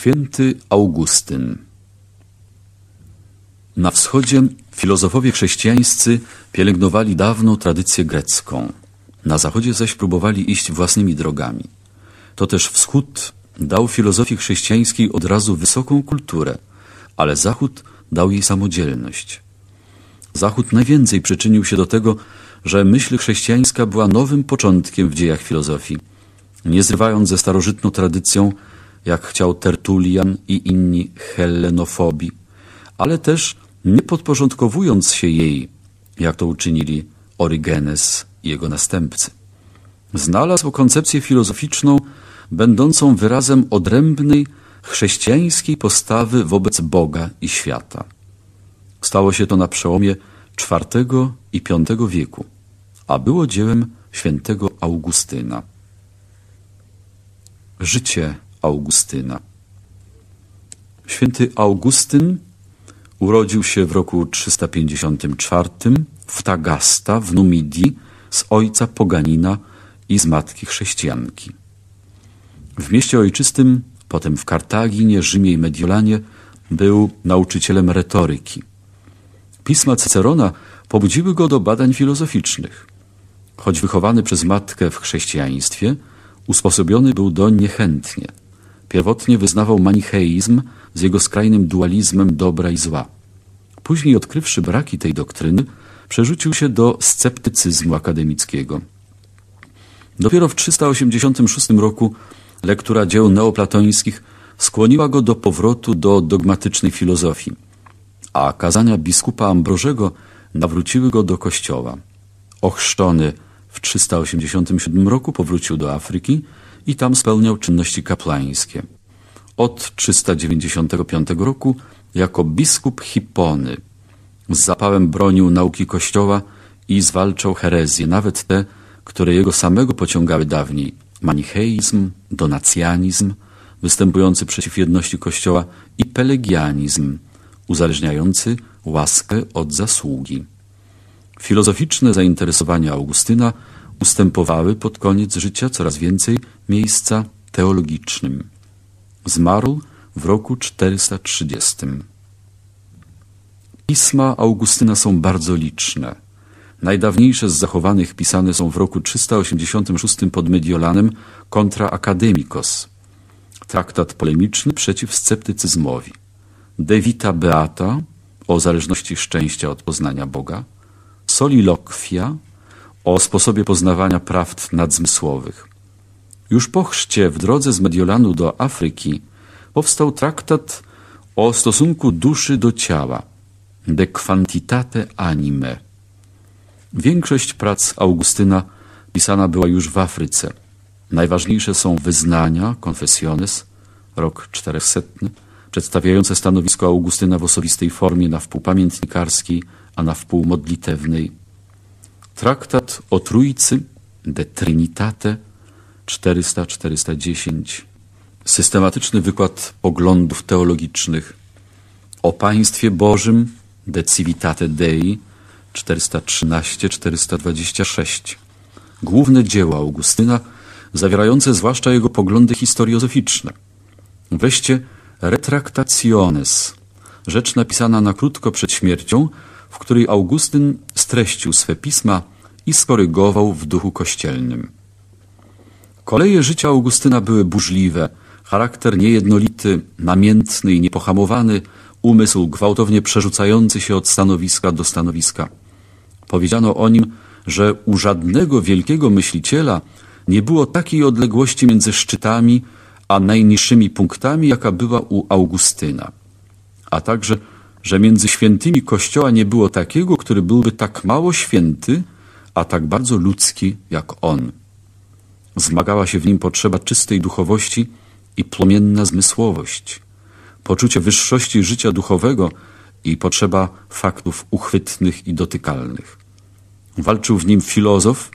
Święty Augustyn Na wschodzie filozofowie chrześcijańscy pielęgnowali dawną tradycję grecką. Na zachodzie zaś próbowali iść własnymi drogami. To też wschód dał filozofii chrześcijańskiej od razu wysoką kulturę, ale zachód dał jej samodzielność. Zachód najwięcej przyczynił się do tego, że myśl chrześcijańska była nowym początkiem w dziejach filozofii. Nie zrywając ze starożytną tradycją, jak chciał Tertulian i inni hellenofobi, ale też nie podporządkowując się jej, jak to uczynili Orygenes i jego następcy. Znalazł koncepcję filozoficzną będącą wyrazem odrębnej chrześcijańskiej postawy wobec Boga i świata. Stało się to na przełomie IV i V wieku, a było dziełem świętego Augustyna. Życie Augustyna. Święty Augustyn urodził się w roku 354 w Tagasta w Numidii z ojca poganina i z matki chrześcijanki. W mieście ojczystym, potem w Kartaginie, Rzymie i Mediolanie był nauczycielem retoryki. Pisma Cicerona pobudziły go do badań filozoficznych. Choć wychowany przez matkę w chrześcijaństwie, usposobiony był do niechętnie – Pierwotnie wyznawał manicheizm z jego skrajnym dualizmem dobra i zła. Później odkrywszy braki tej doktryny, przerzucił się do sceptycyzmu akademickiego. Dopiero w 386 roku lektura dzieł neoplatońskich skłoniła go do powrotu do dogmatycznej filozofii, a kazania biskupa Ambrożego nawróciły go do kościoła. Ochrzczony w 387 roku powrócił do Afryki, i tam spełniał czynności kaplańskie. Od 395 roku jako biskup Hipony z zapałem bronił nauki Kościoła i zwalczał herezje, nawet te, które jego samego pociągały dawniej. Manicheizm, donacjanizm, występujący przeciw jedności Kościoła i pelegianizm, uzależniający łaskę od zasługi. Filozoficzne zainteresowania Augustyna ustępowały pod koniec życia coraz więcej miejsca teologicznym. Zmarł w roku 430. Pisma Augustyna są bardzo liczne. Najdawniejsze z zachowanych pisane są w roku 386 pod Mediolanem kontra Academicos, traktat polemiczny przeciw sceptycyzmowi. De Vita Beata o zależności szczęścia od poznania Boga, Soliloquia o sposobie poznawania prawd nadzmysłowych. Już po chrzcie w drodze z Mediolanu do Afryki powstał traktat o stosunku duszy do ciała De quantitate anime. Większość prac Augustyna pisana była już w Afryce. Najważniejsze są wyznania, confessiones, rok 400, przedstawiające stanowisko Augustyna w osobistej formie na wpół pamiętnikarskiej, a na wpół modlitewnej. Traktat o Trójcy de Trinitate 400-410. Systematyczny wykład poglądów teologicznych o Państwie Bożym de Civitate Dei 413-426. Główne dzieła Augustyna zawierające zwłaszcza jego poglądy historiozoficzne. Wreszcie Retractationes, rzecz napisana na krótko przed śmiercią, w której Augustyn streścił swe pisma i skorygował w duchu kościelnym. Koleje życia Augustyna były burzliwe, charakter niejednolity, namiętny i niepohamowany, umysł gwałtownie przerzucający się od stanowiska do stanowiska. Powiedziano o nim, że u żadnego wielkiego myśliciela nie było takiej odległości między szczytami a najniższymi punktami, jaka była u Augustyna, a także że między świętymi Kościoła nie było takiego, który byłby tak mało święty, a tak bardzo ludzki jak on. Zmagała się w nim potrzeba czystej duchowości i płomienna zmysłowość, poczucie wyższości życia duchowego i potrzeba faktów uchwytnych i dotykalnych. Walczył w nim filozof,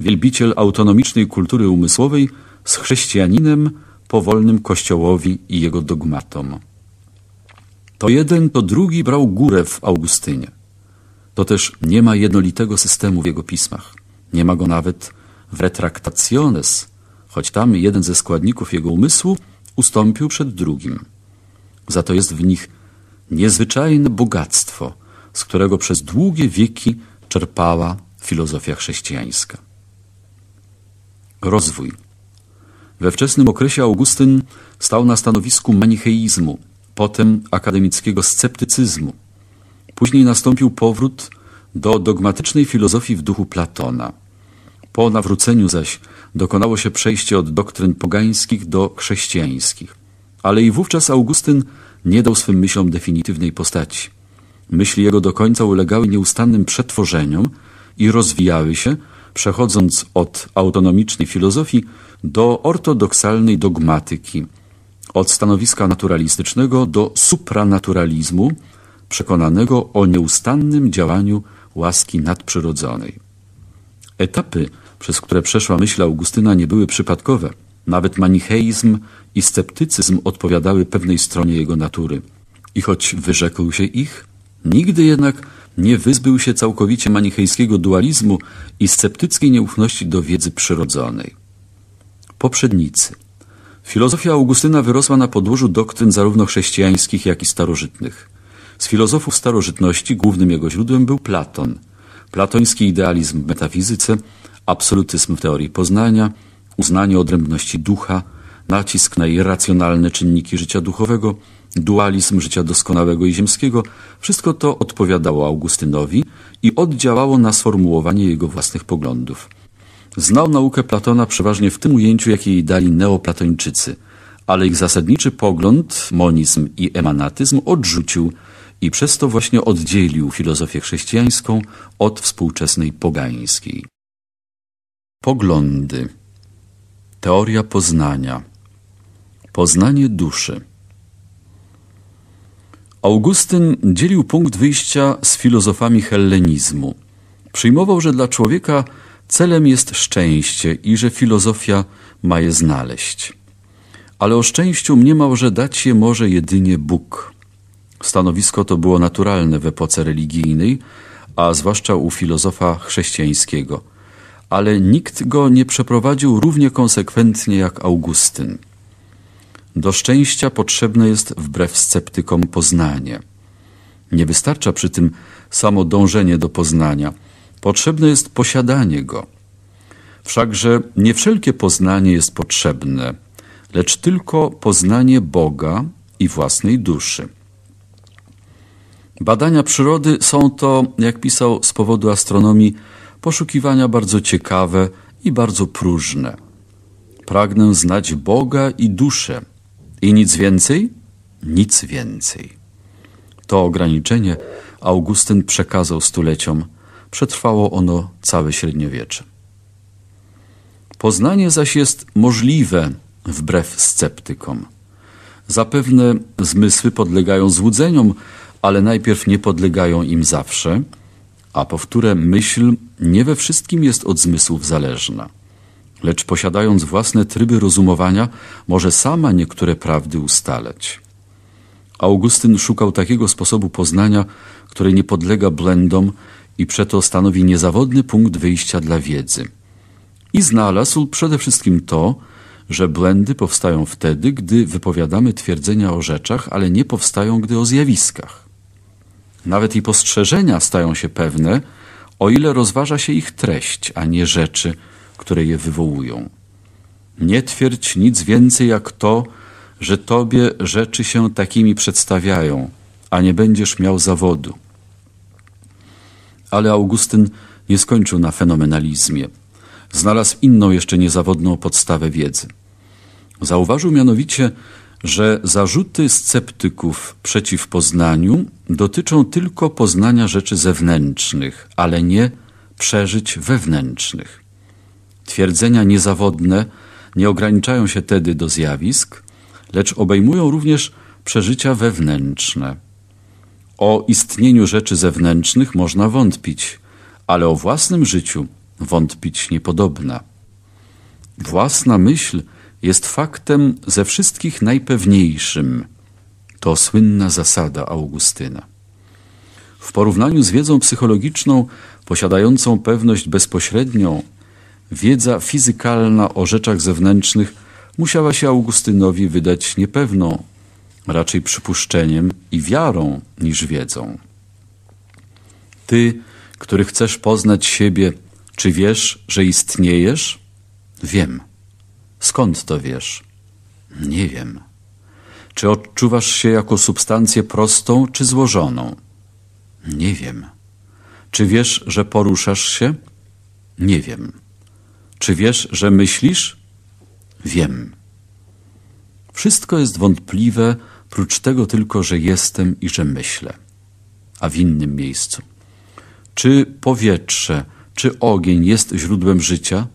wielbiciel autonomicznej kultury umysłowej z chrześcijaninem powolnym Kościołowi i jego dogmatom. To jeden, to drugi brał górę w Augustynie. To też nie ma jednolitego systemu w jego pismach. Nie ma go nawet w retractationes, choć tam jeden ze składników jego umysłu ustąpił przed drugim. Za to jest w nich niezwyczajne bogactwo, z którego przez długie wieki czerpała filozofia chrześcijańska. Rozwój. We wczesnym okresie Augustyn stał na stanowisku manicheizmu – potem akademickiego sceptycyzmu. Później nastąpił powrót do dogmatycznej filozofii w duchu Platona. Po nawróceniu zaś dokonało się przejście od doktryn pogańskich do chrześcijańskich. Ale i wówczas Augustyn nie dał swym myślom definitywnej postaci. Myśli jego do końca ulegały nieustannym przetworzeniom i rozwijały się, przechodząc od autonomicznej filozofii do ortodoksalnej dogmatyki od stanowiska naturalistycznego do supranaturalizmu, przekonanego o nieustannym działaniu łaski nadprzyrodzonej. Etapy, przez które przeszła myśl Augustyna, nie były przypadkowe. Nawet manicheizm i sceptycyzm odpowiadały pewnej stronie jego natury. I choć wyrzekł się ich, nigdy jednak nie wyzbył się całkowicie manichejskiego dualizmu i sceptyckiej nieufności do wiedzy przyrodzonej. Poprzednicy, Filozofia Augustyna wyrosła na podłożu doktryn zarówno chrześcijańskich, jak i starożytnych. Z filozofów starożytności głównym jego źródłem był Platon. Platoński idealizm w metafizyce, absolutyzm w teorii poznania, uznanie odrębności ducha, nacisk na irracjonalne czynniki życia duchowego, dualizm życia doskonałego i ziemskiego, wszystko to odpowiadało Augustynowi i oddziałało na sformułowanie jego własnych poglądów. Znał naukę Platona przeważnie w tym ujęciu, jakie jej dali neoplatończycy, ale ich zasadniczy pogląd, monizm i emanatyzm odrzucił i przez to właśnie oddzielił filozofię chrześcijańską od współczesnej pogańskiej. Poglądy Teoria poznania Poznanie duszy Augustyn dzielił punkt wyjścia z filozofami hellenizmu. Przyjmował, że dla człowieka Celem jest szczęście i że filozofia ma je znaleźć. Ale o szczęściu mniemał, że dać je może jedynie Bóg. Stanowisko to było naturalne w epoce religijnej, a zwłaszcza u filozofa chrześcijańskiego. Ale nikt go nie przeprowadził równie konsekwentnie jak Augustyn. Do szczęścia potrzebne jest wbrew sceptykom poznanie. Nie wystarcza przy tym samo dążenie do poznania – Potrzebne jest posiadanie go. Wszakże nie wszelkie poznanie jest potrzebne, lecz tylko poznanie Boga i własnej duszy. Badania przyrody są to, jak pisał z powodu astronomii, poszukiwania bardzo ciekawe i bardzo próżne. Pragnę znać Boga i duszę. I nic więcej? Nic więcej. To ograniczenie Augustyn przekazał stuleciom Przetrwało ono całe średniowiecze. Poznanie zaś jest możliwe wbrew sceptykom. Zapewne zmysły podlegają złudzeniom, ale najpierw nie podlegają im zawsze, a powtórę myśl nie we wszystkim jest od zmysłów zależna. Lecz posiadając własne tryby rozumowania, może sama niektóre prawdy ustalać. Augustyn szukał takiego sposobu poznania, który nie podlega blendom, i przeto stanowi niezawodny punkt wyjścia dla wiedzy. I znalazł przede wszystkim to, że błędy powstają wtedy, gdy wypowiadamy twierdzenia o rzeczach, ale nie powstają, gdy o zjawiskach. Nawet i postrzeżenia stają się pewne, o ile rozważa się ich treść, a nie rzeczy, które je wywołują. Nie twierdź nic więcej jak to, że tobie rzeczy się takimi przedstawiają, a nie będziesz miał zawodu. Ale Augustyn nie skończył na fenomenalizmie. Znalazł inną jeszcze niezawodną podstawę wiedzy. Zauważył mianowicie, że zarzuty sceptyków przeciw poznaniu dotyczą tylko poznania rzeczy zewnętrznych, ale nie przeżyć wewnętrznych. Twierdzenia niezawodne nie ograniczają się tedy do zjawisk, lecz obejmują również przeżycia wewnętrzne. O istnieniu rzeczy zewnętrznych można wątpić, ale o własnym życiu wątpić niepodobna. Własna myśl jest faktem ze wszystkich najpewniejszym. To słynna zasada Augustyna. W porównaniu z wiedzą psychologiczną, posiadającą pewność bezpośrednią, wiedza fizykalna o rzeczach zewnętrznych musiała się Augustynowi wydać niepewną, raczej przypuszczeniem i wiarą niż wiedzą. Ty, który chcesz poznać siebie, czy wiesz, że istniejesz? Wiem. Skąd to wiesz? Nie wiem. Czy odczuwasz się jako substancję prostą czy złożoną? Nie wiem. Czy wiesz, że poruszasz się? Nie wiem. Czy wiesz, że myślisz? Wiem. Wszystko jest wątpliwe, prócz tego tylko, że jestem i że myślę, a w innym miejscu. Czy powietrze, czy ogień jest źródłem życia?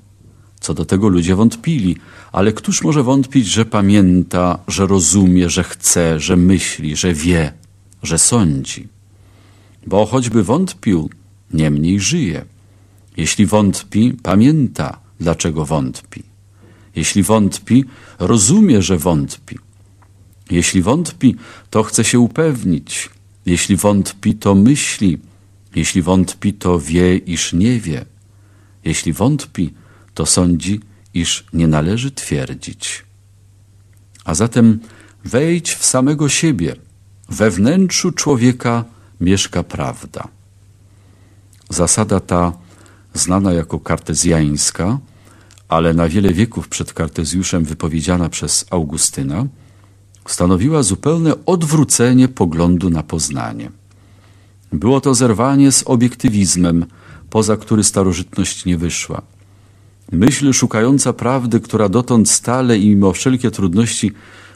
Co do tego ludzie wątpili, ale któż może wątpić, że pamięta, że rozumie, że chce, że myśli, że wie, że sądzi? Bo choćby wątpił, niemniej żyje. Jeśli wątpi, pamięta, dlaczego wątpi. Jeśli wątpi, rozumie, że wątpi. Jeśli wątpi, to chce się upewnić. Jeśli wątpi, to myśli. Jeśli wątpi, to wie, iż nie wie. Jeśli wątpi, to sądzi, iż nie należy twierdzić. A zatem wejdź w samego siebie. We wnętrzu człowieka mieszka prawda. Zasada ta, znana jako kartezjańska, ale na wiele wieków przed Kartezjuszem wypowiedziana przez Augustyna, stanowiła zupełne odwrócenie poglądu na poznanie. Było to zerwanie z obiektywizmem, poza który starożytność nie wyszła. Myśl szukająca prawdy, która dotąd stale i mimo wszelkie trudności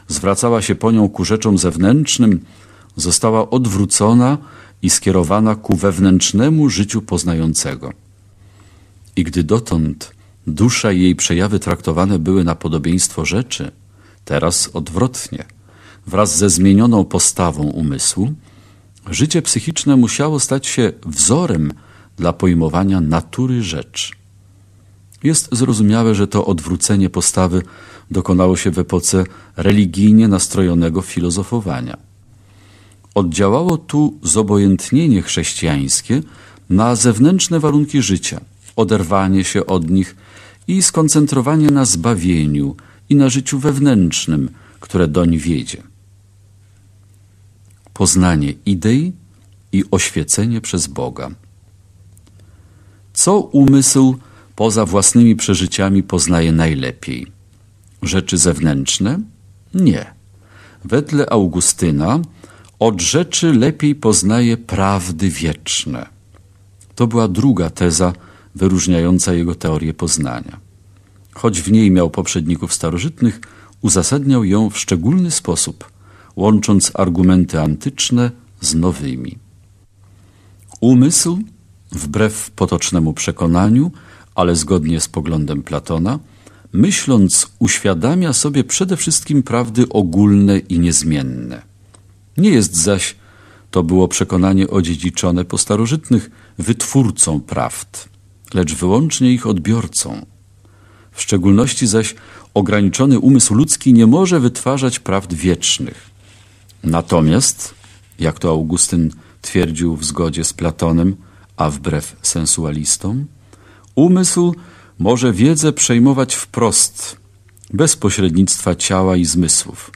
zwracała się po nią ku rzeczom zewnętrznym, została odwrócona i skierowana ku wewnętrznemu życiu poznającego. I gdy dotąd Dusza i jej przejawy traktowane były na podobieństwo rzeczy, teraz odwrotnie. Wraz ze zmienioną postawą umysłu, życie psychiczne musiało stać się wzorem dla pojmowania natury rzeczy. Jest zrozumiałe, że to odwrócenie postawy dokonało się w epoce religijnie nastrojonego filozofowania. Oddziałało tu zobojętnienie chrześcijańskie na zewnętrzne warunki życia, oderwanie się od nich i skoncentrowanie na zbawieniu i na życiu wewnętrznym, które doń wiedzie. Poznanie idei i oświecenie przez Boga. Co umysł poza własnymi przeżyciami poznaje najlepiej? Rzeczy zewnętrzne? Nie. Wedle Augustyna od rzeczy lepiej poznaje prawdy wieczne. To była druga teza wyróżniająca jego teorię poznania. Choć w niej miał poprzedników starożytnych, uzasadniał ją w szczególny sposób, łącząc argumenty antyczne z nowymi. Umysł, wbrew potocznemu przekonaniu, ale zgodnie z poglądem Platona, myśląc uświadamia sobie przede wszystkim prawdy ogólne i niezmienne. Nie jest zaś to było przekonanie odziedziczone po starożytnych wytwórcą prawd lecz wyłącznie ich odbiorcą. W szczególności zaś ograniczony umysł ludzki nie może wytwarzać prawd wiecznych. Natomiast, jak to Augustyn twierdził w zgodzie z Platonem, a wbrew sensualistom, umysł może wiedzę przejmować wprost, bez pośrednictwa ciała i zmysłów.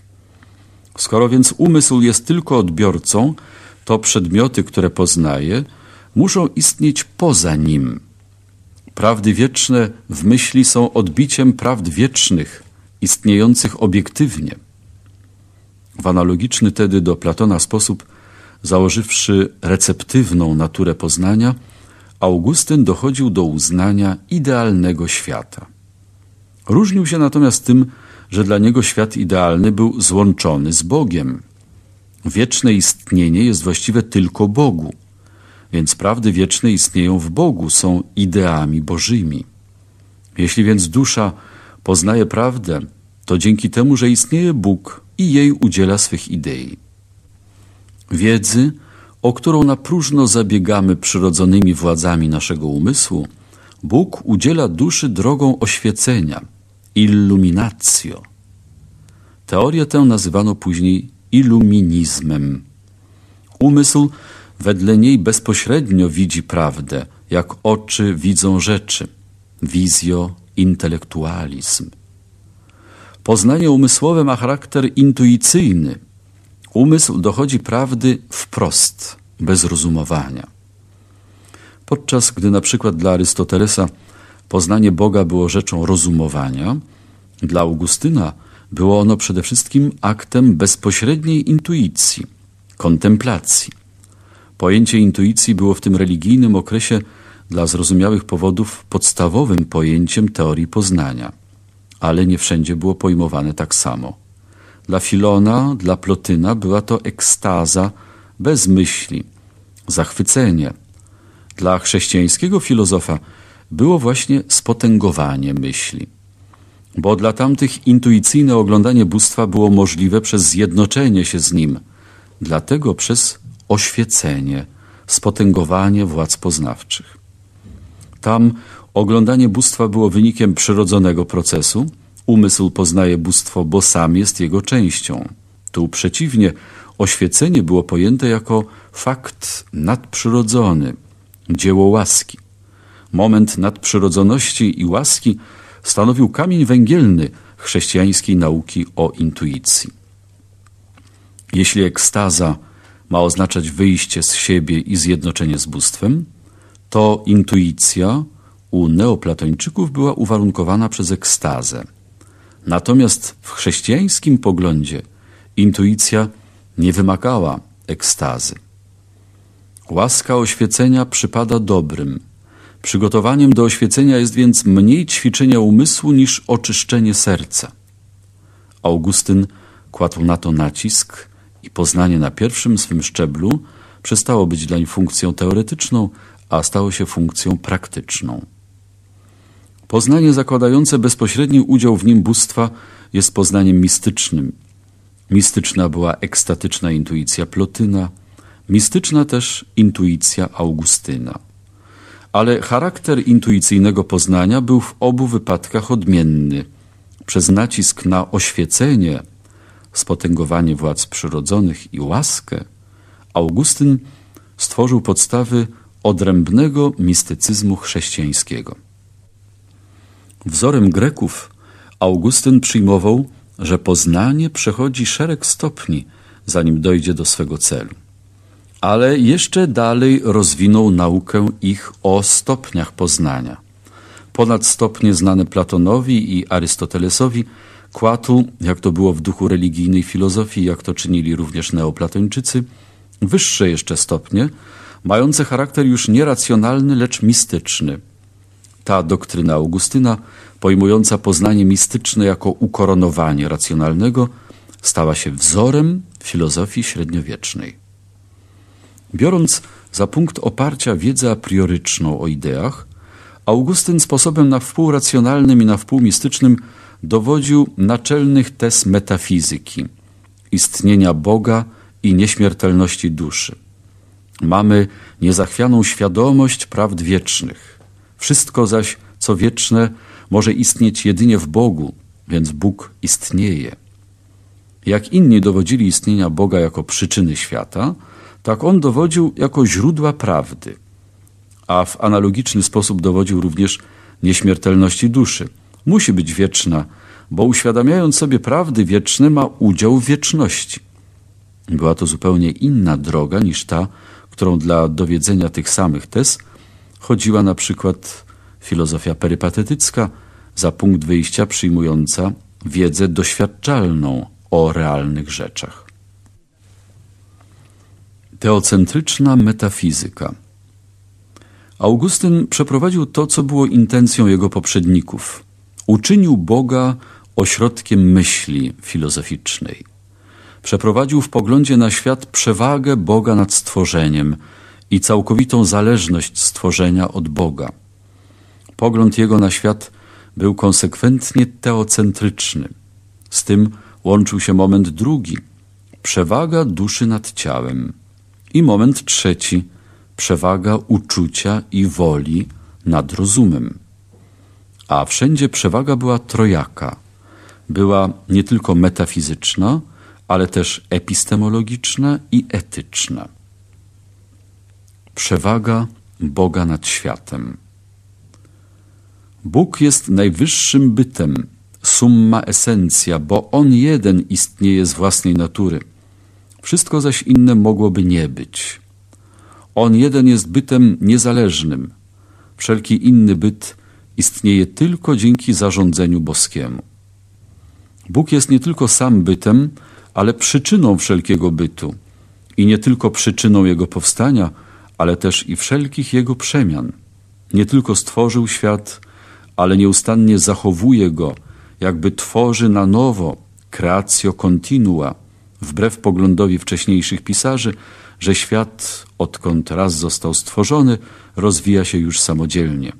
Skoro więc umysł jest tylko odbiorcą, to przedmioty, które poznaje, muszą istnieć poza nim – Prawdy wieczne w myśli są odbiciem prawd wiecznych, istniejących obiektywnie. W analogiczny tedy do Platona sposób, założywszy receptywną naturę poznania, Augustyn dochodził do uznania idealnego świata. Różnił się natomiast tym, że dla niego świat idealny był złączony z Bogiem. Wieczne istnienie jest właściwe tylko Bogu – więc prawdy wieczne istnieją w Bogu, są ideami bożymi. Jeśli więc dusza poznaje prawdę, to dzięki temu, że istnieje Bóg i jej udziela swych idei. Wiedzy, o którą na próżno zabiegamy przyrodzonymi władzami naszego umysłu, Bóg udziela duszy drogą oświecenia, illuminatio. Teorię tę nazywano później iluminizmem. Umysł wedle niej bezpośrednio widzi prawdę, jak oczy widzą rzeczy. Wizjo intelektualizm. Poznanie umysłowe ma charakter intuicyjny. Umysł dochodzi prawdy wprost, bez rozumowania. Podczas gdy na przykład dla Arystotelesa poznanie Boga było rzeczą rozumowania, dla Augustyna było ono przede wszystkim aktem bezpośredniej intuicji, kontemplacji. Pojęcie intuicji było w tym religijnym okresie dla zrozumiałych powodów podstawowym pojęciem teorii poznania, ale nie wszędzie było pojmowane tak samo. Dla Filona, dla Plotyna była to ekstaza bez myśli, zachwycenie. Dla chrześcijańskiego filozofa było właśnie spotęgowanie myśli. Bo dla tamtych intuicyjne oglądanie bóstwa było możliwe przez zjednoczenie się z nim, dlatego przez oświecenie, spotęgowanie władz poznawczych. Tam oglądanie bóstwa było wynikiem przyrodzonego procesu, umysł poznaje bóstwo, bo sam jest jego częścią. Tu przeciwnie, oświecenie było pojęte jako fakt nadprzyrodzony, dzieło łaski. Moment nadprzyrodzoności i łaski stanowił kamień węgielny chrześcijańskiej nauki o intuicji. Jeśli ekstaza ma oznaczać wyjście z siebie i zjednoczenie z bóstwem, to intuicja u neoplatończyków była uwarunkowana przez ekstazę. Natomiast w chrześcijańskim poglądzie intuicja nie wymagała ekstazy. Łaska oświecenia przypada dobrym. Przygotowaniem do oświecenia jest więc mniej ćwiczenia umysłu niż oczyszczenie serca. Augustyn kładł na to nacisk – i poznanie na pierwszym swym szczeblu przestało być dlań funkcją teoretyczną, a stało się funkcją praktyczną. Poznanie zakładające bezpośredni udział w nim bóstwa jest poznaniem mistycznym. Mistyczna była ekstatyczna intuicja Plotyna, mistyczna też intuicja Augustyna. Ale charakter intuicyjnego poznania był w obu wypadkach odmienny. Przez nacisk na oświecenie – spotęgowanie władz przyrodzonych i łaskę, Augustyn stworzył podstawy odrębnego mistycyzmu chrześcijańskiego. Wzorem Greków Augustyn przyjmował, że poznanie przechodzi szereg stopni, zanim dojdzie do swego celu. Ale jeszcze dalej rozwinął naukę ich o stopniach poznania. Ponad stopnie znane Platonowi i Arystotelesowi – składu, jak to było w duchu religijnej filozofii, jak to czynili również neoplatończycy, wyższe jeszcze stopnie, mające charakter już nieracjonalny, lecz mistyczny. Ta doktryna Augustyna, pojmująca poznanie mistyczne jako ukoronowanie racjonalnego, stała się wzorem filozofii średniowiecznej. Biorąc za punkt oparcia wiedzę prioryczną o ideach, Augustyn sposobem na wpół racjonalnym i na wpół mistycznym dowodził naczelnych tez metafizyki, istnienia Boga i nieśmiertelności duszy. Mamy niezachwianą świadomość prawd wiecznych. Wszystko zaś, co wieczne, może istnieć jedynie w Bogu, więc Bóg istnieje. Jak inni dowodzili istnienia Boga jako przyczyny świata, tak on dowodził jako źródła prawdy, a w analogiczny sposób dowodził również nieśmiertelności duszy musi być wieczna, bo uświadamiając sobie prawdy wieczne ma udział w wieczności. Była to zupełnie inna droga niż ta, którą dla dowiedzenia tych samych tez chodziła na przykład filozofia perypatetycka, za punkt wyjścia przyjmująca wiedzę doświadczalną o realnych rzeczach. Teocentryczna metafizyka Augustyn przeprowadził to, co było intencją jego poprzedników – Uczynił Boga ośrodkiem myśli filozoficznej. Przeprowadził w poglądzie na świat przewagę Boga nad stworzeniem i całkowitą zależność stworzenia od Boga. Pogląd jego na świat był konsekwentnie teocentryczny. Z tym łączył się moment drugi przewaga duszy nad ciałem i moment trzeci przewaga uczucia i woli nad rozumem a wszędzie przewaga była trojaka. Była nie tylko metafizyczna, ale też epistemologiczna i etyczna. Przewaga Boga nad światem. Bóg jest najwyższym bytem, summa esencja, bo On jeden istnieje z własnej natury. Wszystko zaś inne mogłoby nie być. On jeden jest bytem niezależnym. Wszelki inny byt istnieje tylko dzięki zarządzeniu boskiemu. Bóg jest nie tylko sam bytem, ale przyczyną wszelkiego bytu i nie tylko przyczyną jego powstania, ale też i wszelkich jego przemian. Nie tylko stworzył świat, ale nieustannie zachowuje go, jakby tworzy na nowo, creatio continua, wbrew poglądowi wcześniejszych pisarzy, że świat, odkąd raz został stworzony, rozwija się już samodzielnie.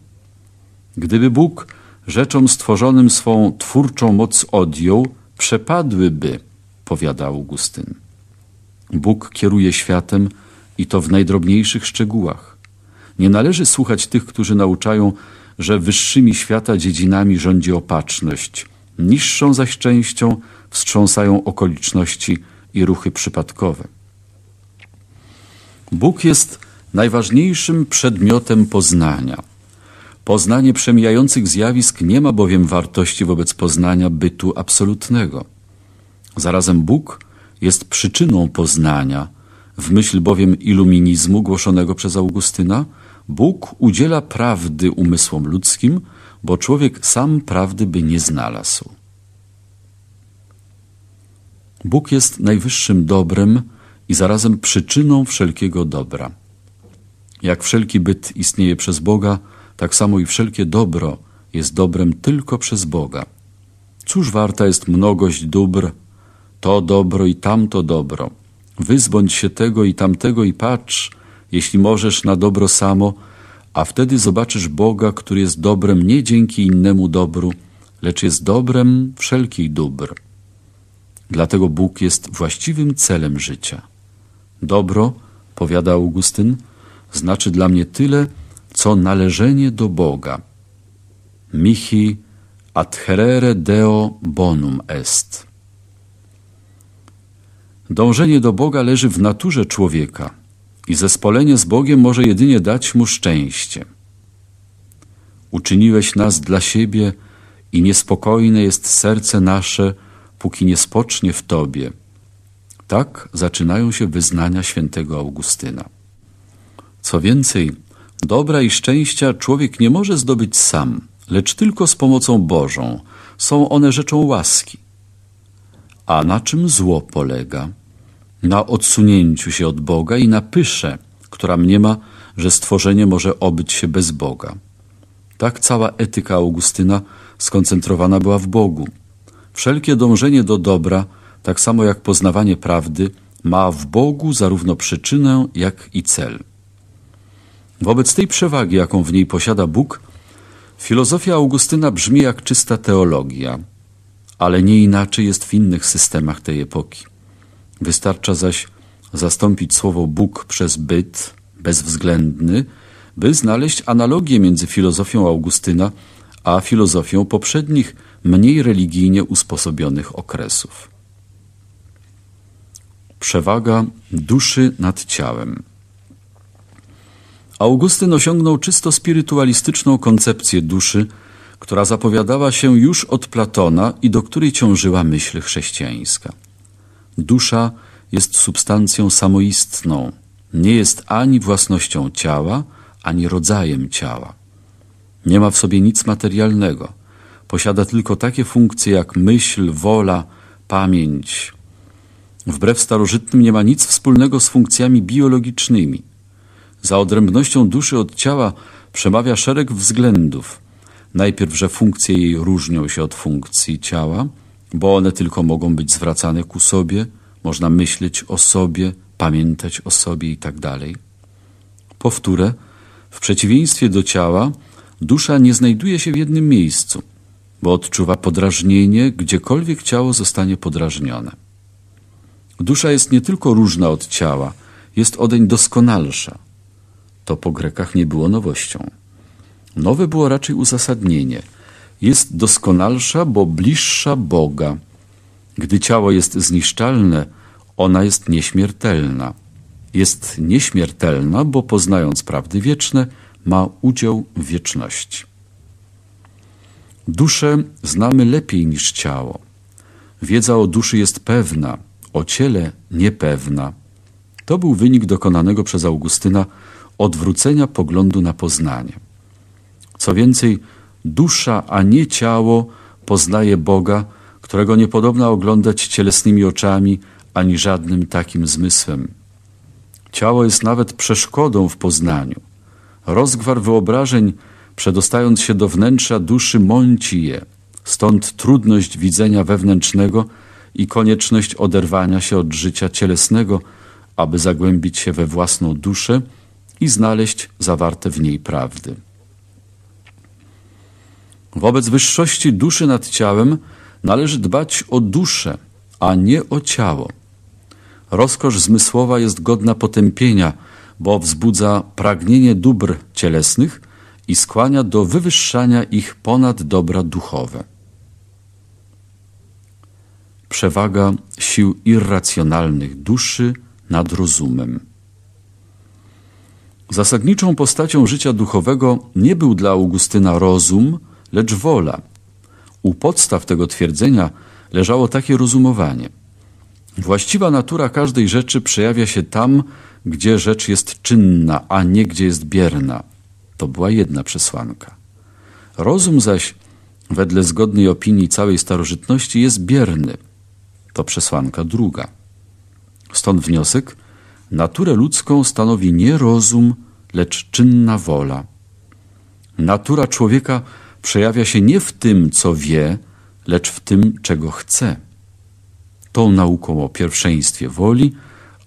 Gdyby Bóg rzeczom stworzonym swą twórczą moc odjął, przepadłyby, powiada Augustyn. Bóg kieruje światem i to w najdrobniejszych szczegółach. Nie należy słuchać tych, którzy nauczają, że wyższymi świata dziedzinami rządzi opatrzność, niższą zaś częścią wstrząsają okoliczności i ruchy przypadkowe. Bóg jest najważniejszym przedmiotem poznania – Poznanie przemijających zjawisk nie ma bowiem wartości wobec poznania bytu absolutnego. Zarazem Bóg jest przyczyną poznania. W myśl bowiem iluminizmu głoszonego przez Augustyna, Bóg udziela prawdy umysłom ludzkim, bo człowiek sam prawdy by nie znalazł. Bóg jest najwyższym dobrem i zarazem przyczyną wszelkiego dobra. Jak wszelki byt istnieje przez Boga, tak samo i wszelkie dobro jest dobrem tylko przez Boga. Cóż warta jest mnogość dóbr, to dobro i tamto dobro. Wyzbądź się tego i tamtego i patrz, jeśli możesz, na dobro samo, a wtedy zobaczysz Boga, który jest dobrem nie dzięki innemu dobru, lecz jest dobrem wszelkich dóbr. Dlatego Bóg jest właściwym celem życia. Dobro, powiada Augustyn, znaczy dla mnie tyle, co należenie do Boga. Michi adherere deo bonum est. Dążenie do Boga leży w naturze człowieka i zespolenie z Bogiem może jedynie dać mu szczęście. Uczyniłeś nas dla siebie i niespokojne jest serce nasze, póki nie spocznie w Tobie. Tak zaczynają się wyznania świętego Augustyna. Co więcej, Dobra i szczęścia człowiek nie może zdobyć sam, lecz tylko z pomocą Bożą. Są one rzeczą łaski. A na czym zło polega? Na odsunięciu się od Boga i na pysze, która mniema, że stworzenie może obyć się bez Boga. Tak cała etyka Augustyna skoncentrowana była w Bogu. Wszelkie dążenie do dobra, tak samo jak poznawanie prawdy, ma w Bogu zarówno przyczynę, jak i cel. Wobec tej przewagi, jaką w niej posiada Bóg, filozofia Augustyna brzmi jak czysta teologia, ale nie inaczej jest w innych systemach tej epoki. Wystarcza zaś zastąpić słowo Bóg przez byt bezwzględny, by znaleźć analogię między filozofią Augustyna a filozofią poprzednich, mniej religijnie usposobionych okresów. Przewaga duszy nad ciałem. Augustyn osiągnął czysto spirytualistyczną koncepcję duszy, która zapowiadała się już od Platona i do której ciążyła myśl chrześcijańska. Dusza jest substancją samoistną, nie jest ani własnością ciała, ani rodzajem ciała. Nie ma w sobie nic materialnego, posiada tylko takie funkcje jak myśl, wola, pamięć. Wbrew starożytnym nie ma nic wspólnego z funkcjami biologicznymi – za odrębnością duszy od ciała przemawia szereg względów. Najpierw, że funkcje jej różnią się od funkcji ciała, bo one tylko mogą być zwracane ku sobie, można myśleć o sobie, pamiętać o sobie itd. Tak Powtórę, w przeciwieństwie do ciała, dusza nie znajduje się w jednym miejscu, bo odczuwa podrażnienie, gdziekolwiek ciało zostanie podrażnione. Dusza jest nie tylko różna od ciała, jest odeń doskonalsza to po Grekach nie było nowością. Nowe było raczej uzasadnienie. Jest doskonalsza, bo bliższa Boga. Gdy ciało jest zniszczalne, ona jest nieśmiertelna. Jest nieśmiertelna, bo poznając prawdy wieczne, ma udział w wieczności. Duszę znamy lepiej niż ciało. Wiedza o duszy jest pewna, o ciele niepewna. To był wynik dokonanego przez Augustyna odwrócenia poglądu na poznanie. Co więcej, dusza, a nie ciało, poznaje Boga, którego nie podobna oglądać cielesnymi oczami ani żadnym takim zmysłem. Ciało jest nawet przeszkodą w poznaniu. Rozgwar wyobrażeń, przedostając się do wnętrza duszy, mąci je. Stąd trudność widzenia wewnętrznego i konieczność oderwania się od życia cielesnego, aby zagłębić się we własną duszę – i znaleźć zawarte w niej prawdy. Wobec wyższości duszy nad ciałem należy dbać o duszę, a nie o ciało. Rozkosz zmysłowa jest godna potępienia, bo wzbudza pragnienie dóbr cielesnych i skłania do wywyższania ich ponad dobra duchowe. Przewaga sił irracjonalnych duszy nad rozumem. Zasadniczą postacią życia duchowego nie był dla Augustyna rozum, lecz wola. U podstaw tego twierdzenia leżało takie rozumowanie. Właściwa natura każdej rzeczy przejawia się tam, gdzie rzecz jest czynna, a nie gdzie jest bierna. To była jedna przesłanka. Rozum zaś, wedle zgodnej opinii całej starożytności, jest bierny. To przesłanka druga. Stąd wniosek, Naturę ludzką stanowi nie rozum, lecz czynna wola. Natura człowieka przejawia się nie w tym, co wie, lecz w tym, czego chce. Tą nauką o pierwszeństwie woli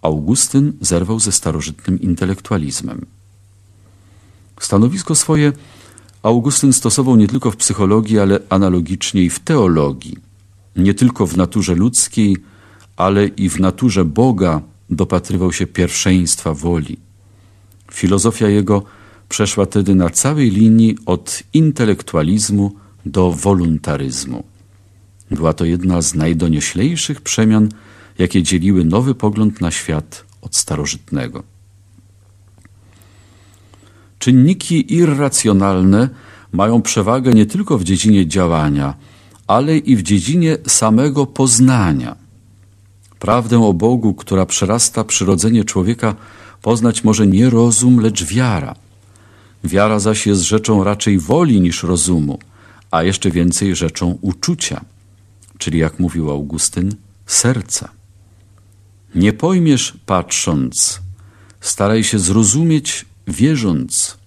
Augustyn zerwał ze starożytnym intelektualizmem. Stanowisko swoje Augustyn stosował nie tylko w psychologii, ale analogicznie i w teologii. Nie tylko w naturze ludzkiej, ale i w naturze Boga dopatrywał się pierwszeństwa woli. Filozofia jego przeszła tedy na całej linii od intelektualizmu do woluntaryzmu. Była to jedna z najdonioślejszych przemian, jakie dzieliły nowy pogląd na świat od starożytnego. Czynniki irracjonalne mają przewagę nie tylko w dziedzinie działania, ale i w dziedzinie samego poznania – Prawdę o Bogu, która przerasta przyrodzenie człowieka, poznać może nie rozum, lecz wiara. Wiara zaś jest rzeczą raczej woli niż rozumu, a jeszcze więcej rzeczą uczucia, czyli jak mówił Augustyn, serca. Nie pojmiesz patrząc, staraj się zrozumieć wierząc.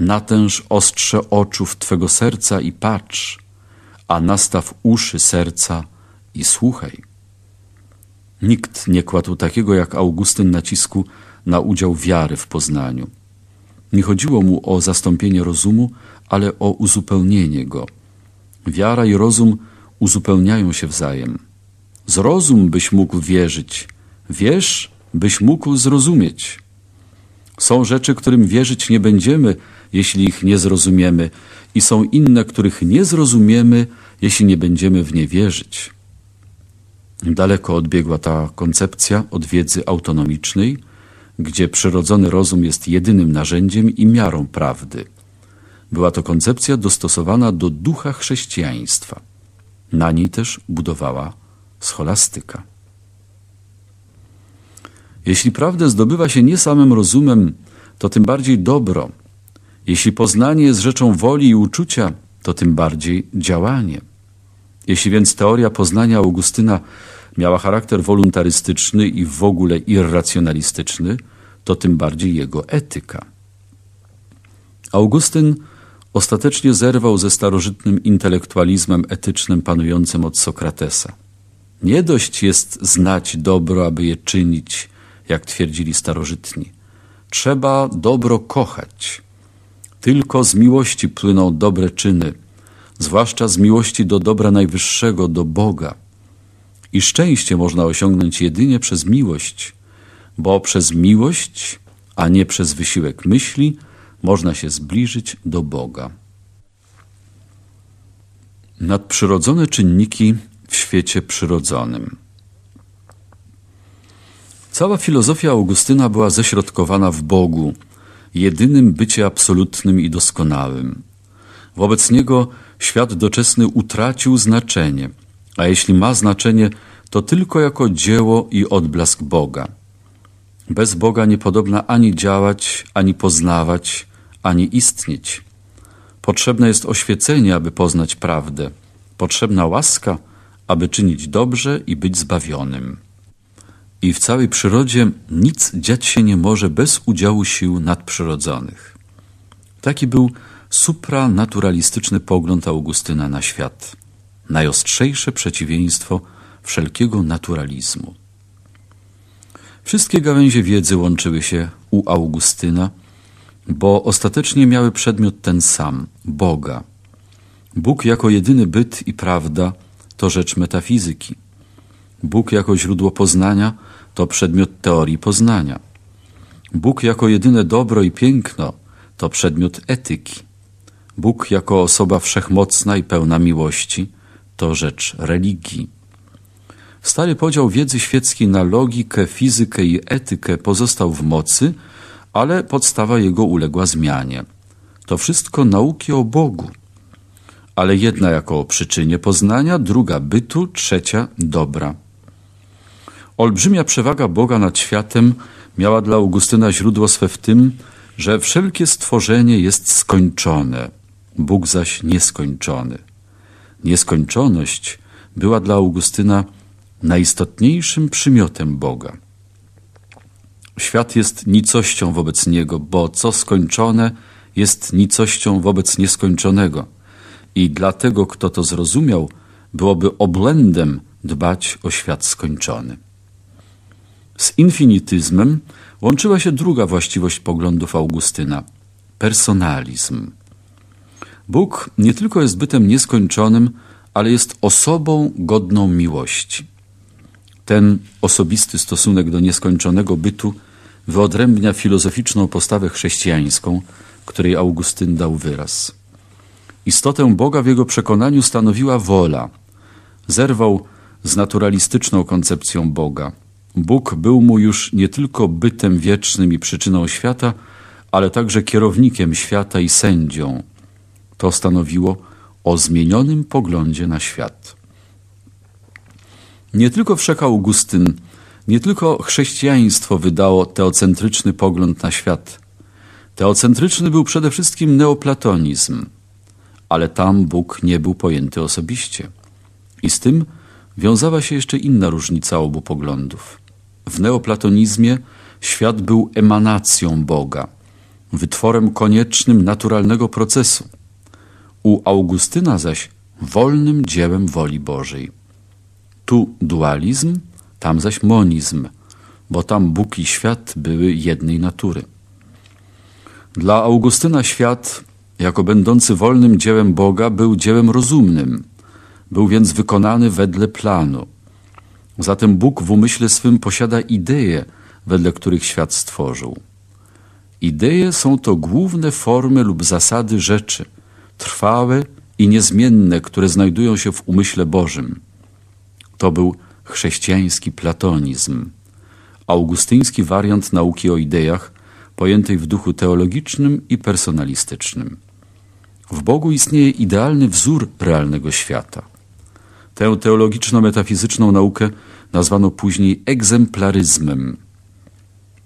Natęż ostrze oczów Twego serca i patrz, a nastaw uszy serca i słuchaj. Nikt nie kładł takiego jak Augustyn nacisku na udział wiary w poznaniu. Nie chodziło mu o zastąpienie rozumu, ale o uzupełnienie go. Wiara i rozum uzupełniają się wzajem. Z rozum byś mógł wierzyć, wiesz, byś mógł zrozumieć. Są rzeczy, którym wierzyć nie będziemy, jeśli ich nie zrozumiemy, i są inne, których nie zrozumiemy, jeśli nie będziemy w nie wierzyć. Daleko odbiegła ta koncepcja od wiedzy autonomicznej, gdzie przyrodzony rozum jest jedynym narzędziem i miarą prawdy. Była to koncepcja dostosowana do ducha chrześcijaństwa. Na niej też budowała scholastyka. Jeśli prawdę zdobywa się nie samym rozumem, to tym bardziej dobro. Jeśli poznanie jest rzeczą woli i uczucia, to tym bardziej działanie. Jeśli więc teoria poznania Augustyna miała charakter woluntarystyczny i w ogóle irracjonalistyczny, to tym bardziej jego etyka. Augustyn ostatecznie zerwał ze starożytnym intelektualizmem etycznym panującym od Sokratesa. Nie dość jest znać dobro, aby je czynić, jak twierdzili starożytni. Trzeba dobro kochać. Tylko z miłości płyną dobre czyny – zwłaszcza z miłości do dobra najwyższego, do Boga. I szczęście można osiągnąć jedynie przez miłość, bo przez miłość, a nie przez wysiłek myśli, można się zbliżyć do Boga. Nadprzyrodzone czynniki w świecie przyrodzonym. Cała filozofia Augustyna była ześrodkowana w Bogu, jedynym bycie absolutnym i doskonałym. Wobec niego świat doczesny utracił znaczenie, a jeśli ma znaczenie, to tylko jako dzieło i odblask Boga. Bez Boga niepodobna ani działać, ani poznawać, ani istnieć. Potrzebne jest oświecenie, aby poznać prawdę. Potrzebna łaska, aby czynić dobrze i być zbawionym. I w całej przyrodzie nic dziać się nie może bez udziału sił nadprzyrodzonych. Taki był supranaturalistyczny pogląd Augustyna na świat, najostrzejsze przeciwieństwo wszelkiego naturalizmu. Wszystkie gałęzie wiedzy łączyły się u Augustyna, bo ostatecznie miały przedmiot ten sam Boga. Bóg jako jedyny byt i prawda to rzecz metafizyki. Bóg jako źródło poznania to przedmiot teorii poznania. Bóg jako jedyne dobro i piękno to przedmiot etyki. Bóg jako osoba wszechmocna i pełna miłości to rzecz religii. Stary podział wiedzy świeckiej na logikę, fizykę i etykę pozostał w mocy, ale podstawa jego uległa zmianie. To wszystko nauki o Bogu, ale jedna jako o przyczynie poznania, druga bytu, trzecia dobra. Olbrzymia przewaga Boga nad światem miała dla Augustyna źródło swe w tym, że wszelkie stworzenie jest skończone – Bóg zaś nieskończony. Nieskończoność była dla Augustyna najistotniejszym przymiotem Boga. Świat jest nicością wobec Niego, bo co skończone jest nicością wobec nieskończonego. I dlatego, kto to zrozumiał, byłoby obłędem dbać o świat skończony. Z infinityzmem łączyła się druga właściwość poglądów Augustyna – personalizm. Bóg nie tylko jest bytem nieskończonym, ale jest osobą godną miłości. Ten osobisty stosunek do nieskończonego bytu wyodrębnia filozoficzną postawę chrześcijańską, której Augustyn dał wyraz. Istotę Boga w jego przekonaniu stanowiła wola. Zerwał z naturalistyczną koncepcją Boga. Bóg był mu już nie tylko bytem wiecznym i przyczyną świata, ale także kierownikiem świata i sędzią. To stanowiło o zmienionym poglądzie na świat. Nie tylko wszak Augustyn, nie tylko chrześcijaństwo wydało teocentryczny pogląd na świat. Teocentryczny był przede wszystkim neoplatonizm, ale tam Bóg nie był pojęty osobiście. I z tym wiązała się jeszcze inna różnica obu poglądów. W neoplatonizmie świat był emanacją Boga, wytworem koniecznym naturalnego procesu u Augustyna zaś wolnym dziełem woli Bożej. Tu dualizm, tam zaś monizm, bo tam Bóg i świat były jednej natury. Dla Augustyna świat, jako będący wolnym dziełem Boga, był dziełem rozumnym, był więc wykonany wedle planu. Zatem Bóg w umyśle swym posiada idee, wedle których świat stworzył. Idee są to główne formy lub zasady rzeczy – trwałe i niezmienne, które znajdują się w umyśle Bożym. To był chrześcijański platonizm, augustyński wariant nauki o ideach, pojętej w duchu teologicznym i personalistycznym. W Bogu istnieje idealny wzór realnego świata. Tę teologiczno-metafizyczną naukę nazwano później egzemplaryzmem.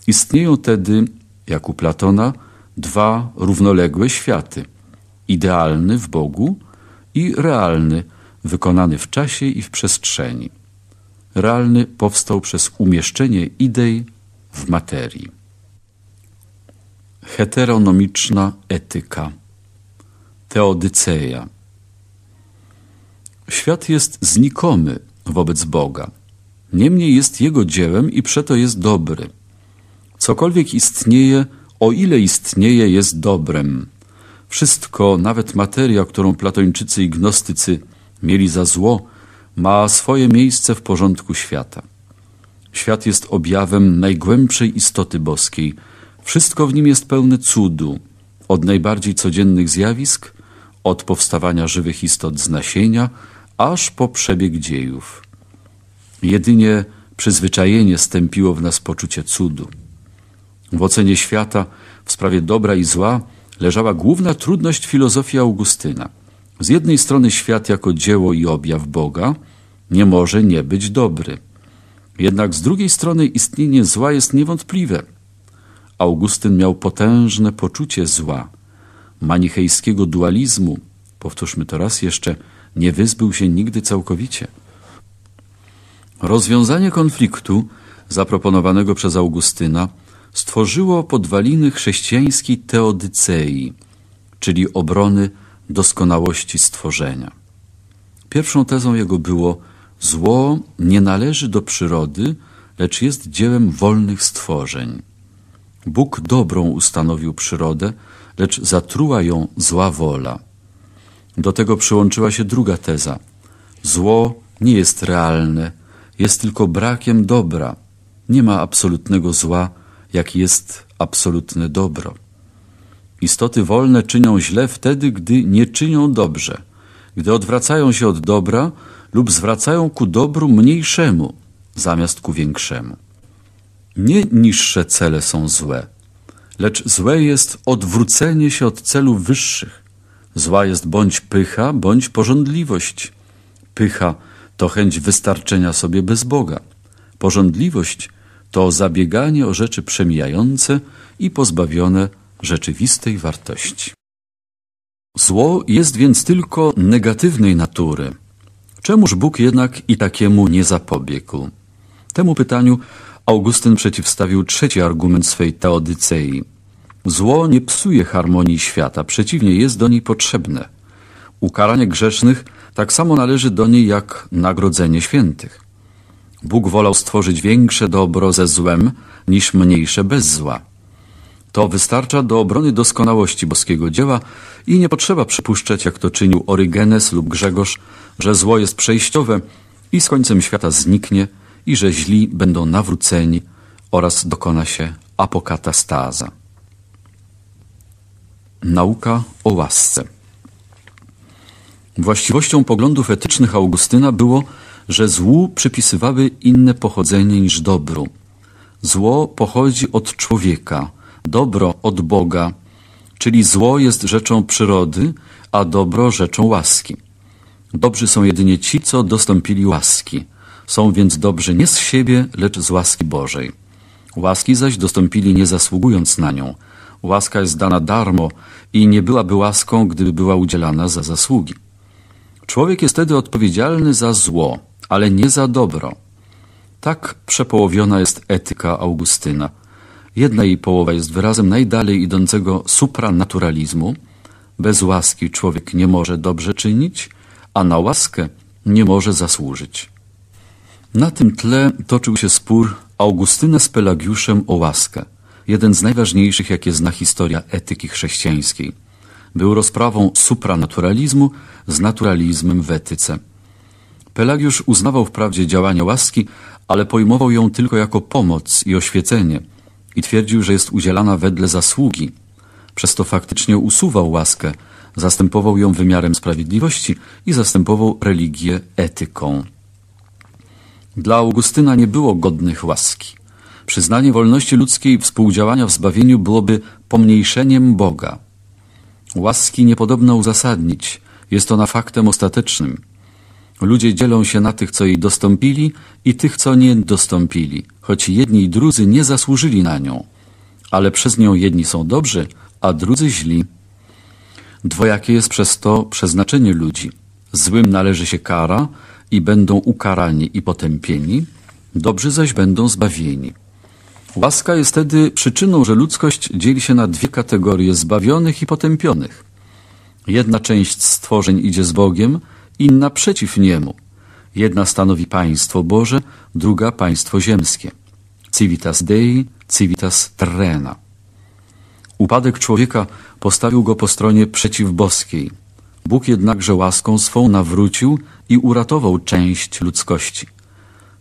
Istnieją tedy, jak u Platona, dwa równoległe światy – idealny w Bogu i realny, wykonany w czasie i w przestrzeni. Realny powstał przez umieszczenie idei w materii. Heteronomiczna etyka Teodyceja Świat jest znikomy wobec Boga. Niemniej jest Jego dziełem i przeto jest dobry. Cokolwiek istnieje, o ile istnieje, jest dobrem. Wszystko, nawet materia, którą platończycy i gnostycy mieli za zło, ma swoje miejsce w porządku świata. Świat jest objawem najgłębszej istoty boskiej. Wszystko w nim jest pełne cudu, od najbardziej codziennych zjawisk, od powstawania żywych istot z nasienia, aż po przebieg dziejów. Jedynie przyzwyczajenie stępiło w nas poczucie cudu. W ocenie świata w sprawie dobra i zła leżała główna trudność filozofii Augustyna. Z jednej strony świat jako dzieło i objaw Boga nie może nie być dobry. Jednak z drugiej strony istnienie zła jest niewątpliwe. Augustyn miał potężne poczucie zła, manichejskiego dualizmu. Powtórzmy to raz jeszcze, nie wyzbył się nigdy całkowicie. Rozwiązanie konfliktu zaproponowanego przez Augustyna stworzyło podwaliny chrześcijańskiej teodycei, czyli obrony doskonałości stworzenia. Pierwszą tezą jego było zło nie należy do przyrody, lecz jest dziełem wolnych stworzeń. Bóg dobrą ustanowił przyrodę, lecz zatruła ją zła wola. Do tego przyłączyła się druga teza. Zło nie jest realne, jest tylko brakiem dobra. Nie ma absolutnego zła, jak jest absolutne dobro. Istoty wolne czynią źle wtedy, gdy nie czynią dobrze, gdy odwracają się od dobra lub zwracają ku dobru mniejszemu zamiast ku większemu. Nie niższe cele są złe, lecz złe jest odwrócenie się od celów wyższych. Zła jest bądź pycha, bądź pożądliwość. Pycha to chęć wystarczenia sobie bez Boga. Pożądliwość to zabieganie o rzeczy przemijające i pozbawione rzeczywistej wartości. Zło jest więc tylko negatywnej natury. Czemuż Bóg jednak i takiemu nie zapobiegł? Temu pytaniu Augustyn przeciwstawił trzeci argument swej teodycei. Zło nie psuje harmonii świata, przeciwnie jest do niej potrzebne. Ukaranie grzesznych tak samo należy do niej jak nagrodzenie świętych. Bóg wolał stworzyć większe dobro ze złem, niż mniejsze bez zła. To wystarcza do obrony doskonałości boskiego dzieła i nie potrzeba przypuszczać, jak to czynił Orygenes lub Grzegorz, że zło jest przejściowe i z końcem świata zniknie i że źli będą nawróceni oraz dokona się apokatastaza. Nauka o łasce Właściwością poglądów etycznych Augustyna było – że złu przypisywały inne pochodzenie niż dobru. Zło pochodzi od człowieka, dobro od Boga, czyli zło jest rzeczą przyrody, a dobro rzeczą łaski. Dobrzy są jedynie ci, co dostąpili łaski. Są więc dobrzy nie z siebie, lecz z łaski Bożej. Łaski zaś dostąpili nie zasługując na nią. Łaska jest dana darmo i nie byłaby łaską, gdyby była udzielana za zasługi. Człowiek jest wtedy odpowiedzialny za zło, ale nie za dobro. Tak przepołowiona jest etyka Augustyna. Jedna jej połowa jest wyrazem najdalej idącego supranaturalizmu. Bez łaski człowiek nie może dobrze czynić, a na łaskę nie może zasłużyć. Na tym tle toczył się spór Augustyna z Pelagiuszem o łaskę, jeden z najważniejszych, jakie zna historia etyki chrześcijańskiej. Był rozprawą supranaturalizmu z naturalizmem w etyce. Pelagiusz uznawał wprawdzie działanie łaski, ale pojmował ją tylko jako pomoc i oświecenie i twierdził, że jest udzielana wedle zasługi. Przez to faktycznie usuwał łaskę, zastępował ją wymiarem sprawiedliwości i zastępował religię etyką. Dla Augustyna nie było godnych łaski. Przyznanie wolności ludzkiej współdziałania w zbawieniu byłoby pomniejszeniem Boga. Łaski niepodobno uzasadnić, jest ona faktem ostatecznym – Ludzie dzielą się na tych, co jej dostąpili i tych, co nie dostąpili, choć jedni i drudzy nie zasłużyli na nią. Ale przez nią jedni są dobrzy, a drudzy źli. Dwojakie jest przez to przeznaczenie ludzi. Złym należy się kara i będą ukarani i potępieni, dobrzy zaś będą zbawieni. Łaska jest tedy przyczyną, że ludzkość dzieli się na dwie kategorie zbawionych i potępionych. Jedna część stworzeń idzie z Bogiem – inna przeciw niemu. Jedna stanowi państwo Boże, druga państwo ziemskie. Civitas Dei, civitas terrena. Upadek człowieka postawił go po stronie przeciwboskiej. Bóg jednakże łaską swą nawrócił i uratował część ludzkości.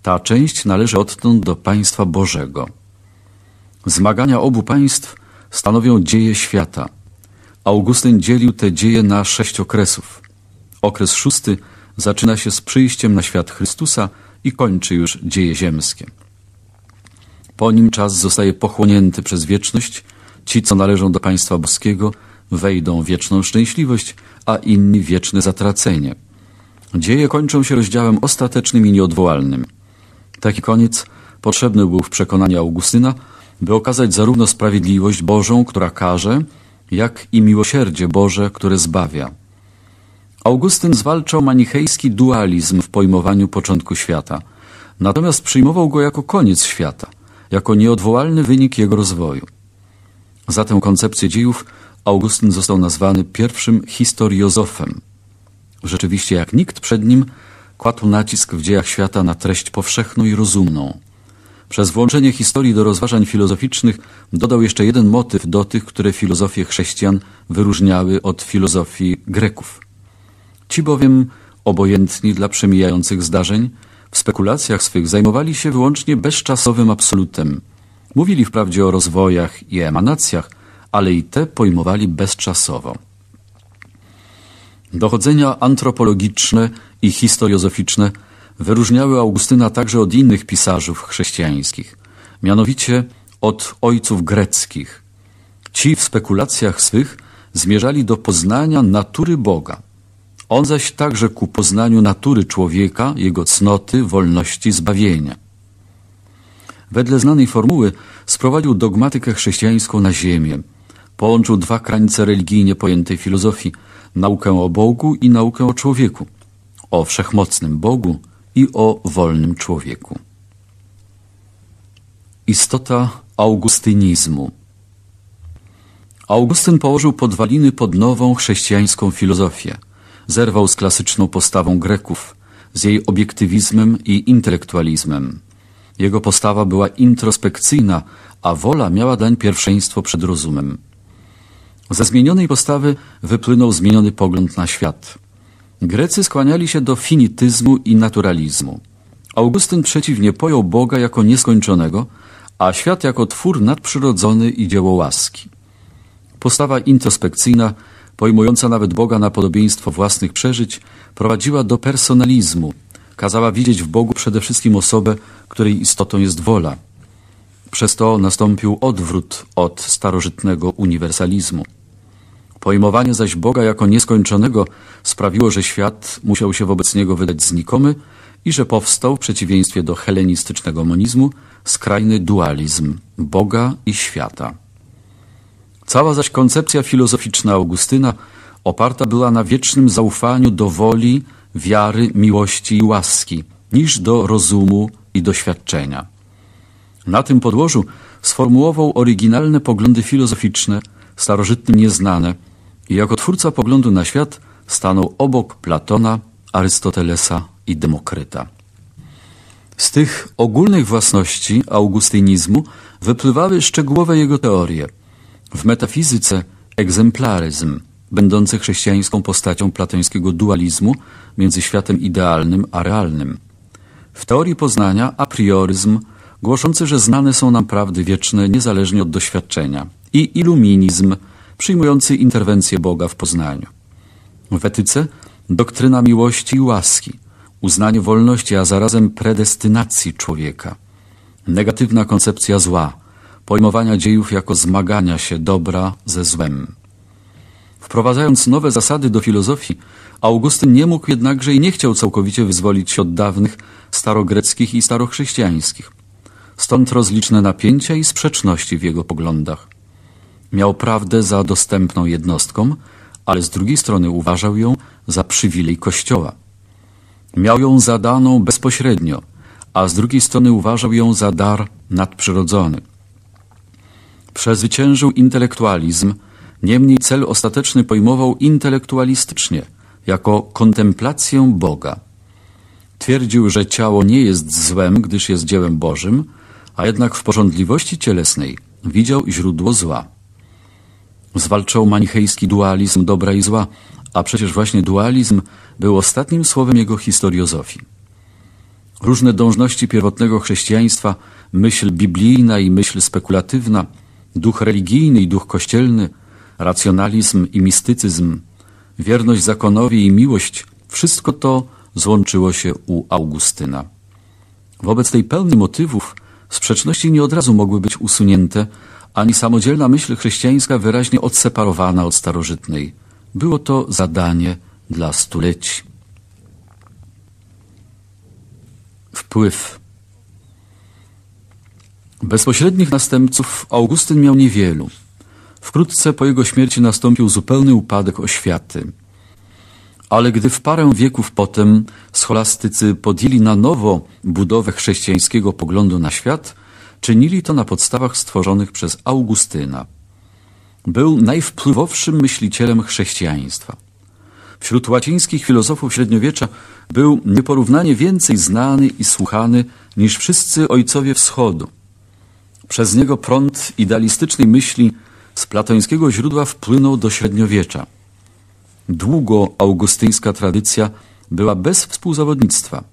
Ta część należy odtąd do państwa Bożego. Zmagania obu państw stanowią dzieje świata. Augustyn dzielił te dzieje na sześć okresów. Okres szósty zaczyna się z przyjściem na świat Chrystusa i kończy już dzieje ziemskie. Po nim czas zostaje pochłonięty przez wieczność, ci, co należą do państwa boskiego, wejdą w wieczną szczęśliwość, a inni wieczne zatracenie. Dzieje kończą się rozdziałem ostatecznym i nieodwołalnym. Taki koniec potrzebny był w przekonaniu Augustyna, by okazać zarówno sprawiedliwość Bożą, która karze, jak i miłosierdzie Boże, które zbawia. Augustyn zwalczał manichejski dualizm w pojmowaniu początku świata, natomiast przyjmował go jako koniec świata, jako nieodwołalny wynik jego rozwoju. Za tę koncepcję dziejów Augustyn został nazwany pierwszym historiozofem. Rzeczywiście, jak nikt przed nim, kładł nacisk w dziejach świata na treść powszechną i rozumną. Przez włączenie historii do rozważań filozoficznych dodał jeszcze jeden motyw do tych, które filozofie chrześcijan wyróżniały od filozofii Greków. Ci bowiem, obojętni dla przemijających zdarzeń, w spekulacjach swych zajmowali się wyłącznie bezczasowym absolutem. Mówili wprawdzie o rozwojach i emanacjach, ale i te pojmowali bezczasowo. Dochodzenia antropologiczne i historiozoficzne wyróżniały Augustyna także od innych pisarzów chrześcijańskich, mianowicie od ojców greckich. Ci w spekulacjach swych zmierzali do poznania natury Boga – on zaś także ku poznaniu natury człowieka, jego cnoty, wolności, zbawienia. Wedle znanej formuły sprowadził dogmatykę chrześcijańską na ziemię. Połączył dwa krańce religijnie pojętej filozofii naukę o Bogu i naukę o człowieku, o wszechmocnym Bogu i o wolnym człowieku. Istota augustynizmu Augustyn położył podwaliny pod nową chrześcijańską filozofię – Zerwał z klasyczną postawą Greków, z jej obiektywizmem i intelektualizmem. Jego postawa była introspekcyjna, a wola miała dań pierwszeństwo przed rozumem. Ze zmienionej postawy wypłynął zmieniony pogląd na świat. Grecy skłaniali się do finityzmu i naturalizmu. Augustyn przeciwnie pojął Boga jako nieskończonego, a świat jako twór nadprzyrodzony i dzieło łaski. Postawa introspekcyjna pojmująca nawet Boga na podobieństwo własnych przeżyć, prowadziła do personalizmu. Kazała widzieć w Bogu przede wszystkim osobę, której istotą jest wola. Przez to nastąpił odwrót od starożytnego uniwersalizmu. Pojmowanie zaś Boga jako nieskończonego sprawiło, że świat musiał się wobec niego wydać znikomy i że powstał, w przeciwieństwie do helenistycznego monizmu, skrajny dualizm Boga i świata. Cała zaś koncepcja filozoficzna Augustyna oparta była na wiecznym zaufaniu do woli, wiary, miłości i łaski, niż do rozumu i doświadczenia. Na tym podłożu sformułował oryginalne poglądy filozoficzne, starożytnym nieznane i jako twórca poglądu na świat stanął obok Platona, Arystotelesa i Demokryta. Z tych ogólnych własności augustynizmu wypływały szczegółowe jego teorie – w metafizyce egzemplaryzm, będący chrześcijańską postacią platońskiego dualizmu między światem idealnym a realnym. W teorii poznania aprioryzm, głoszący, że znane są nam prawdy wieczne niezależnie od doświadczenia i iluminizm, przyjmujący interwencję Boga w poznaniu. W etyce doktryna miłości i łaski, uznanie wolności, a zarazem predestynacji człowieka. Negatywna koncepcja zła – pojmowania dziejów jako zmagania się dobra ze złem. Wprowadzając nowe zasady do filozofii, Augustyn nie mógł jednakże i nie chciał całkowicie wyzwolić się od dawnych starogreckich i starochrześcijańskich. Stąd rozliczne napięcia i sprzeczności w jego poglądach. Miał prawdę za dostępną jednostką, ale z drugiej strony uważał ją za przywilej Kościoła. Miał ją zadaną bezpośrednio, a z drugiej strony uważał ją za dar nadprzyrodzony. Przezwyciężył intelektualizm, niemniej cel ostateczny pojmował intelektualistycznie, jako kontemplację Boga. Twierdził, że ciało nie jest złem, gdyż jest dziełem Bożym, a jednak w porządliwości cielesnej widział źródło zła. Zwalczał manichejski dualizm dobra i zła, a przecież właśnie dualizm był ostatnim słowem jego historiozofii. Różne dążności pierwotnego chrześcijaństwa, myśl biblijna i myśl spekulatywna – duch religijny i duch kościelny, racjonalizm i mistycyzm, wierność zakonowi i miłość, wszystko to złączyło się u Augustyna. Wobec tej pełni motywów sprzeczności nie od razu mogły być usunięte, ani samodzielna myśl chrześcijańska wyraźnie odseparowana od starożytnej. Było to zadanie dla stuleci. Wpływ Bezpośrednich następców Augustyn miał niewielu. Wkrótce po jego śmierci nastąpił zupełny upadek oświaty. Ale gdy w parę wieków potem scholastycy podjęli na nowo budowę chrześcijańskiego poglądu na świat, czynili to na podstawach stworzonych przez Augustyna. Był najwpływowszym myślicielem chrześcijaństwa. Wśród łacińskich filozofów średniowiecza był nieporównanie więcej znany i słuchany niż wszyscy ojcowie wschodu – przez niego prąd idealistycznej myśli z platońskiego źródła wpłynął do średniowiecza. Długo augustyńska tradycja była bez współzawodnictwa.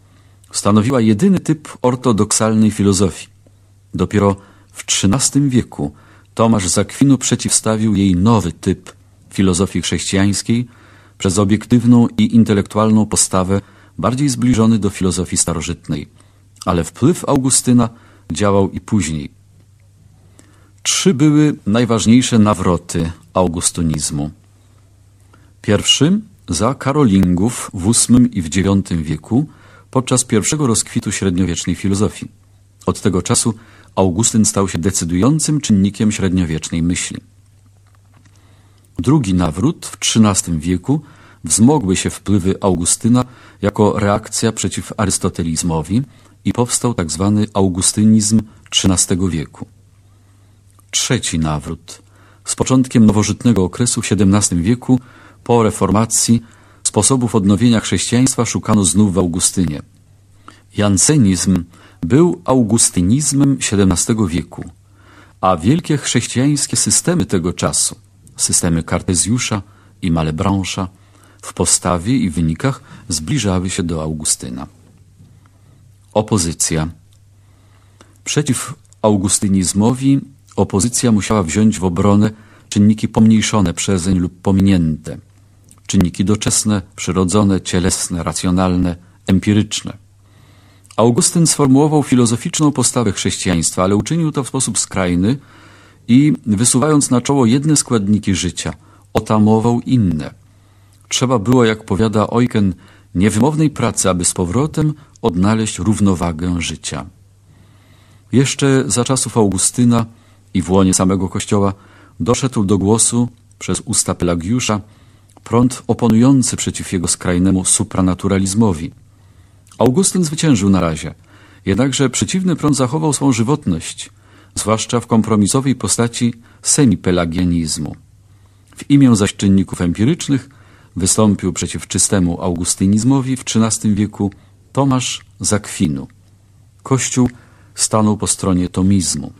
Stanowiła jedyny typ ortodoksalnej filozofii. Dopiero w XIII wieku Tomasz Zakwinu przeciwstawił jej nowy typ filozofii chrześcijańskiej przez obiektywną i intelektualną postawę bardziej zbliżony do filozofii starożytnej. Ale wpływ Augustyna działał i później. Trzy były najważniejsze nawroty augustynizmu. Pierwszy za Karolingów w VIII i w IX wieku podczas pierwszego rozkwitu średniowiecznej filozofii. Od tego czasu Augustyn stał się decydującym czynnikiem średniowiecznej myśli. Drugi nawrót w XIII wieku wzmogły się wpływy Augustyna jako reakcja przeciw arystotelizmowi i powstał tzw. Tak augustynizm XIII wieku trzeci nawrót. Z początkiem nowożytnego okresu w XVII wieku, po reformacji, sposobów odnowienia chrześcijaństwa szukano znów w Augustynie. Jansenizm był augustynizmem XVII wieku, a wielkie chrześcijańskie systemy tego czasu, systemy Kartezjusza i Malebrancha, w postawie i wynikach zbliżały się do Augustyna. Opozycja Przeciw augustynizmowi Opozycja musiała wziąć w obronę czynniki pomniejszone przezeń lub pominięte, czynniki doczesne, przyrodzone, cielesne, racjonalne, empiryczne. Augustyn sformułował filozoficzną postawę chrześcijaństwa, ale uczynił to w sposób skrajny i wysuwając na czoło jedne składniki życia, otamował inne. Trzeba było, jak powiada Ojken, niewymownej pracy, aby z powrotem odnaleźć równowagę życia. Jeszcze za czasów Augustyna i w łonie samego Kościoła doszedł do głosu przez usta Pelagiusza prąd oponujący przeciw jego skrajnemu supranaturalizmowi. Augustyn zwyciężył na razie, jednakże przeciwny prąd zachował swą żywotność, zwłaszcza w kompromisowej postaci semipelagianizmu. W imię zaś czynników empirycznych wystąpił przeciw czystemu augustynizmowi w XIII wieku Tomasz Zakwinu. Kościół stanął po stronie tomizmu.